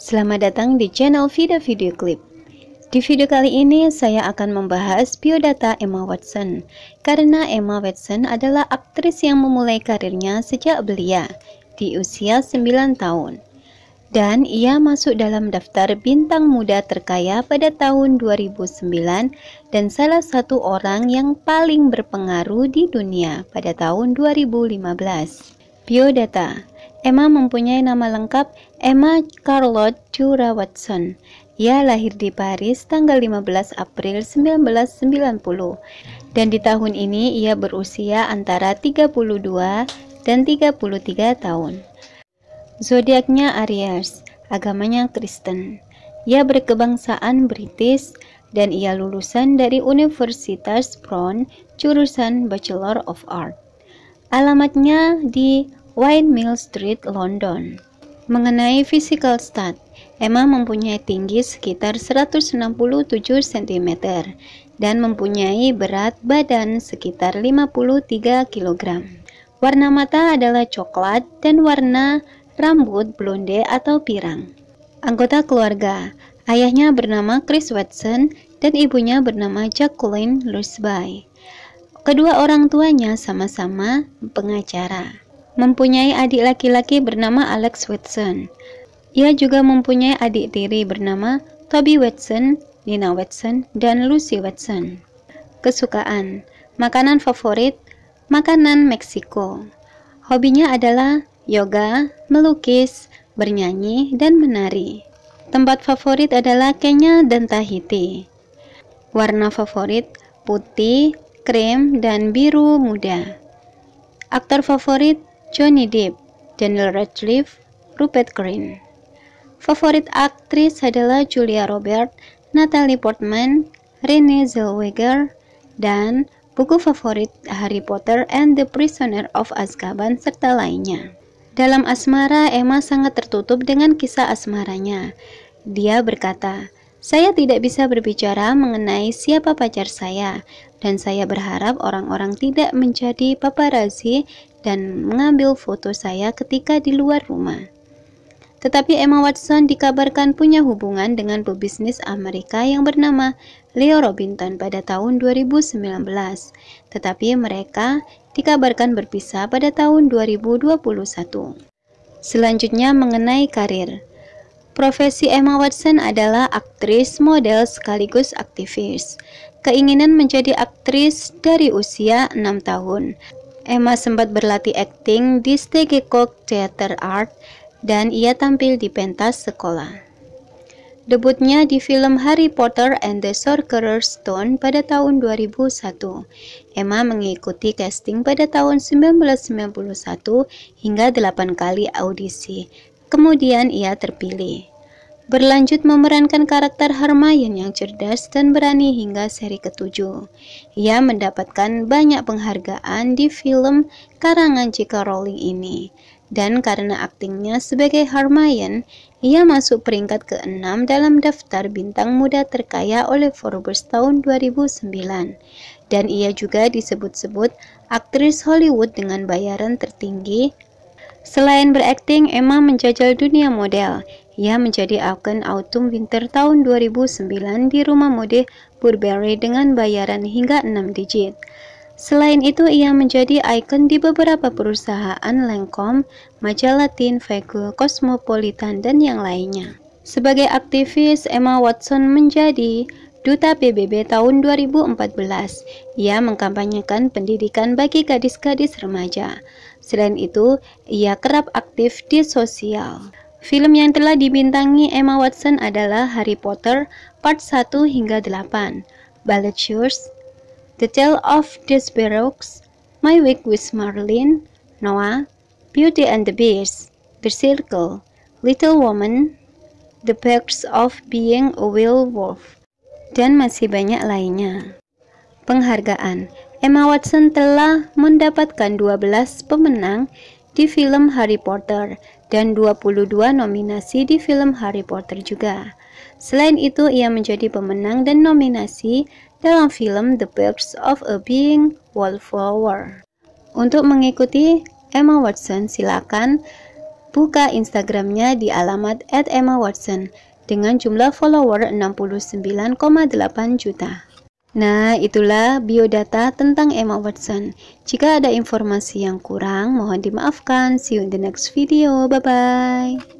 Selamat datang di channel Vida Video Clip. Di video kali ini saya akan membahas biodata Emma Watson karena Emma Watson adalah aktris yang memulai karirnya sejak belia di usia 9 tahun dan ia masuk dalam daftar bintang muda terkaya pada tahun 2009 dan salah satu orang yang paling berpengaruh di dunia pada tahun 2015. Biodata Emma mempunyai nama lengkap Emma Charlotte Jura Watson. Ia lahir di Paris tanggal 15 April 1990 dan di tahun ini ia berusia antara 32 dan 33 tahun. Zodiaknya Aries, agamanya Kristen. Ia berkebangsaan British dan ia lulusan dari Universitas Brown jurusan Bachelor of Art. Alamatnya di Windmill Street, London. Mengenai physical stat, Emma mempunyai tinggi sekitar 167 cm dan mempunyai berat badan sekitar 53 kg. Warna mata adalah coklat dan warna rambut blonde atau pirang. Anggota keluarga, ayahnya bernama Chris Watson dan ibunya bernama Jacqueline Lusby. Kedua orang tuanya sama-sama pengacara mempunyai adik laki-laki bernama Alex Watson. Ia juga mempunyai adik tiri bernama Toby Watson, Nina Watson, dan Lucy Watson. Kesukaan, makanan favorit, makanan Meksiko. Hobinya adalah yoga, melukis, bernyanyi, dan menari. Tempat favorit adalah Kenya dan Tahiti. Warna favorit putih, krem, dan biru muda. Aktor favorit Johnny Depp, Daniel Radcliffe, Rupert Green. Favorit aktris adalah Julia Roberts, Natalie Portman, Renee Zellweger, dan buku favorit Harry Potter and the Prisoner of Azkaban serta lainnya. Dalam asmara, Emma sangat tertutup dengan kisah asmaranya. Dia berkata, "Saya tidak bisa berbicara mengenai siapa pacar saya, dan saya berharap orang-orang tidak menjadi paparazi dan mengambil foto saya ketika di luar rumah. Tetapi Emma Watson dikabarkan punya hubungan dengan pebisnis Amerika yang bernama Leo Robinson pada tahun 2019. Tetapi mereka dikabarkan berpisah pada tahun 2021. Selanjutnya mengenai karir. Profesi Emma Watson adalah aktris, model, sekaligus aktivis. Keinginan menjadi aktris dari usia 6 tahun. Emma sempat berlatih akting di Stegecock Theater Art dan ia tampil di pentas sekolah. Debutnya di film Harry Potter and the Sorcerer's Stone pada tahun 2001. Emma mengikuti casting pada tahun 1991 hingga 8 kali audisi Kemudian ia terpilih. Berlanjut memerankan karakter Hermione yang cerdas dan berani hingga seri ketujuh. Ia mendapatkan banyak penghargaan di film karangan J.K. Rowling ini. Dan karena aktingnya sebagai Hermione, ia masuk peringkat ke-6 dalam daftar bintang muda terkaya oleh Forbes tahun 2009. Dan ia juga disebut-sebut aktris Hollywood dengan bayaran tertinggi Selain berakting, Emma menjajal dunia model. Ia menjadi akun Autumn Winter tahun 2009 di rumah mode Burberry dengan bayaran hingga 6 digit. Selain itu, ia menjadi ikon di beberapa perusahaan Lancome, majalah Teen Vogue, Cosmopolitan, dan yang lainnya. Sebagai aktivis, Emma Watson menjadi Duta PBB tahun 2014. Ia mengkampanyekan pendidikan bagi gadis-gadis remaja. Selain itu, ia kerap aktif di sosial. Film yang telah dibintangi Emma Watson adalah Harry Potter Part 1 hingga 8, Shoes, The Tale of the Sparrows, My Week with Marilyn, Noah, Beauty and the Beast, The Circle, Little Woman, The Perks of Being a Wolf, dan masih banyak lainnya. Penghargaan Emma Watson telah mendapatkan 12 pemenang di film Harry Potter dan 22 nominasi di film Harry Potter juga. Selain itu, ia menjadi pemenang dan nominasi dalam film The Birds of a Being Wallflower. Untuk mengikuti Emma Watson, silakan buka Instagramnya di alamat @emma_watson dengan jumlah follower 69,8 juta. Nah, itulah biodata tentang Emma Watson. Jika ada informasi yang kurang, mohon dimaafkan. See you in the next video. Bye-bye.